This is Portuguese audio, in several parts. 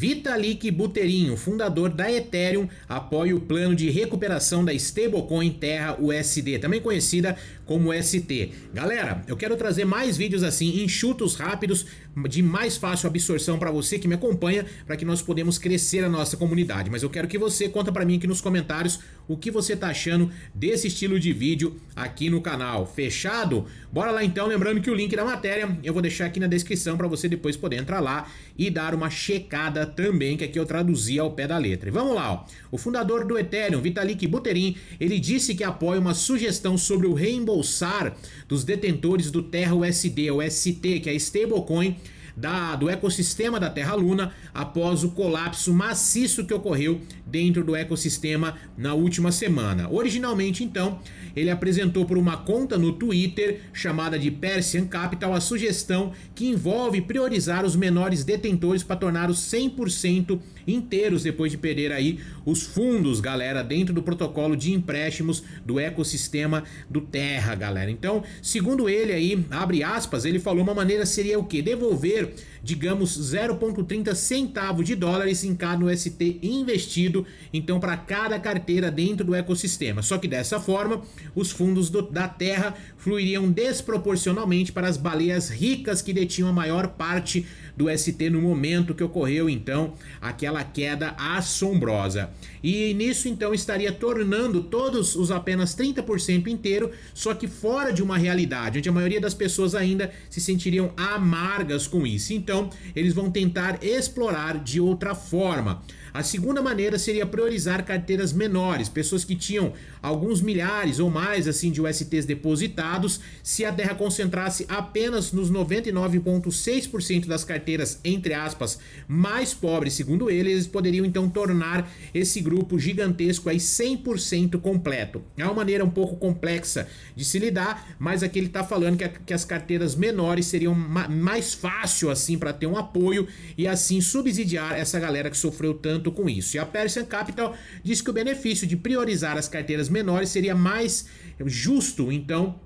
Vitalik Buterin, fundador da Ethereum, apoia o plano de recuperação da stablecoin Terra USD, também conhecida como ST. Galera, eu quero trazer mais vídeos assim, enxutos rápidos, de mais fácil absorção para você que me acompanha, para que nós podemos crescer a nossa comunidade. Mas eu quero que você conta para mim aqui nos comentários o que você tá achando desse estilo de vídeo aqui no canal. Fechado? Bora lá então, lembrando que o link da matéria eu vou deixar aqui na descrição para você depois poder entrar lá e dar uma checada também, que aqui eu traduzi ao pé da letra. E vamos lá, ó. O fundador do Ethereum, Vitalik Buterin, ele disse que apoia uma sugestão sobre o reembolsar dos detentores do Terra USD, ou ST, que é a stablecoin da, do ecossistema da Terra-Luna após o colapso maciço que ocorreu dentro do ecossistema na última semana. Originalmente, então, ele apresentou por uma conta no Twitter chamada de Persian Capital a sugestão que envolve priorizar os menores detentores para tornar os 100% inteiros depois de perder aí os fundos, galera, dentro do protocolo de empréstimos do ecossistema do Terra, galera. Então, segundo ele aí, abre aspas, ele falou uma maneira seria o que devolver digamos, 0,30 centavos de dólares em cada UST investido, então para cada carteira dentro do ecossistema. Só que dessa forma, os fundos do, da terra fluiriam desproporcionalmente para as baleias ricas que detinham a maior parte do ST no momento que ocorreu então aquela queda assombrosa. E nisso então estaria tornando todos os apenas 30% inteiro, só que fora de uma realidade, onde a maioria das pessoas ainda se sentiriam amargas com isso. Então, eles vão tentar explorar de outra forma. A segunda maneira seria priorizar carteiras menores, pessoas que tinham alguns milhares ou mais assim de USTs depositados, se a terra concentrasse apenas nos 99.6% das carteiras carteiras, entre aspas, mais pobres, segundo ele, eles poderiam então tornar esse grupo gigantesco aí 100% completo. É uma maneira um pouco complexa de se lidar, mas aqui ele está falando que, a, que, as carteiras menores seriam ma mais fácil assim para ter um apoio e assim subsidiar essa galera que sofreu tanto com isso. E a Persian Capital diz que o benefício de priorizar as carteiras menores seria mais justo, então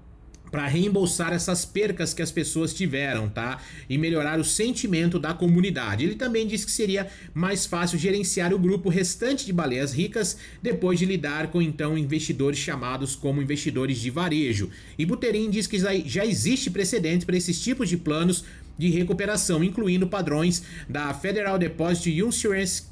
para reembolsar essas percas que as pessoas tiveram, tá? E melhorar o sentimento da comunidade. Ele também disse que seria mais fácil gerenciar o grupo restante de baleias ricas depois de lidar com então investidores chamados como investidores de varejo. E Buterin diz que já existe precedente para esses tipos de planos de recuperação, incluindo padrões da Federal Deposit Insurance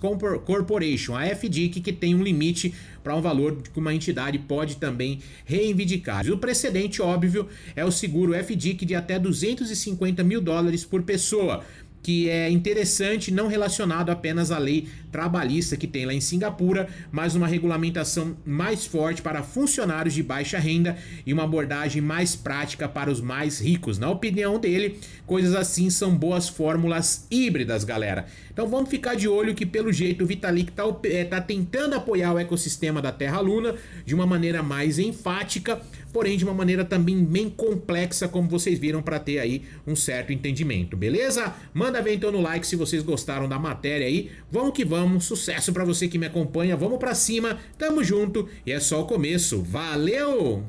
Corporation, a FDIC, que tem um limite para um valor que uma entidade pode também reivindicar. O precedente óbvio é o seguro FDIC de até 250 mil dólares por pessoa, que é interessante, não relacionado apenas à lei trabalhista que tem lá em Singapura, mas uma regulamentação mais forte para funcionários de baixa renda e uma abordagem mais prática para os mais ricos. Na opinião dele, coisas assim são boas fórmulas híbridas, galera. Então vamos ficar de olho que pelo jeito o Vitalik está é, eh, tá tentando apoiar o ecossistema da Terra Luna de uma maneira mais enfática, porém de uma maneira também bem complexa, como vocês viram, para ter aí um certo entendimento, beleza? Manda Manda ver então no like se vocês gostaram da matéria aí. Vamos que vamos, sucesso para você que me acompanha. Vamos para cima, tamo junto e é só o começo. Valeu!